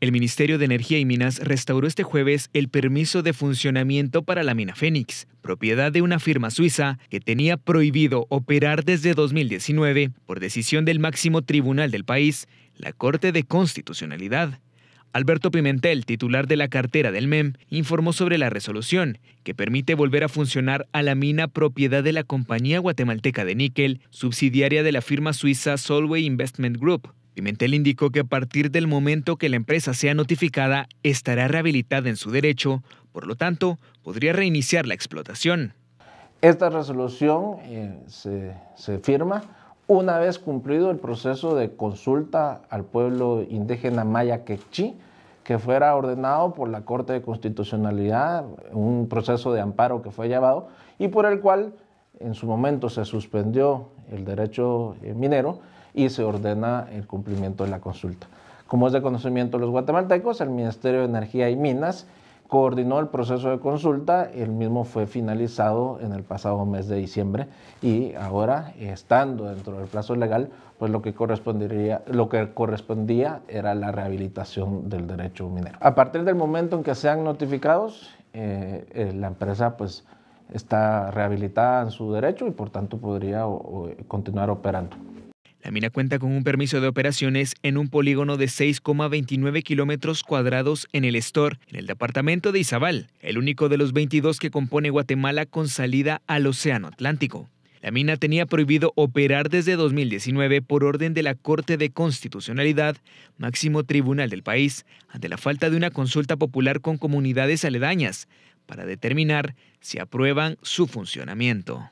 El Ministerio de Energía y Minas restauró este jueves el permiso de funcionamiento para la mina Fénix, propiedad de una firma suiza que tenía prohibido operar desde 2019 por decisión del máximo tribunal del país, la Corte de Constitucionalidad. Alberto Pimentel, titular de la cartera del MEM, informó sobre la resolución, que permite volver a funcionar a la mina propiedad de la compañía guatemalteca de níquel, subsidiaria de la firma suiza Solway Investment Group, Pimentel indicó que a partir del momento que la empresa sea notificada, estará rehabilitada en su derecho, por lo tanto, podría reiniciar la explotación. Esta resolución eh, se, firma una vez cumplido el proceso de consulta al pueblo indígena maya quechí, que fuera ordenado por la Corte de Constitucionalidad, un proceso de amparo que fue llevado y por el cual en su momento se suspendió el derecho eh, minero y se ordena el cumplimiento de la consulta. Como es de conocimiento los guatemaltecos, el Ministerio de Energía y Minas coordinó el proceso de consulta, el mismo fue finalizado en el pasado mes de diciembre y ahora, estando dentro del plazo legal, pues lo que, correspondería, lo que correspondía era la rehabilitación del derecho minero. A partir del momento en que sean notificados, eh, eh, la empresa pues está rehabilitada en su derecho y por tanto podría continuar operando. La mina cuenta con un permiso de operaciones en un polígono de 6,29 kilómetros cuadrados en el Estor, en el departamento de Izabal, el único de los 22 que compone Guatemala con salida al Océano Atlántico. La mina tenía prohibido operar desde 2019 por orden de la Corte de Constitucionalidad, máximo tribunal del país, ante la falta de una consulta popular con comunidades aledañas para determinar si aprueban su funcionamiento.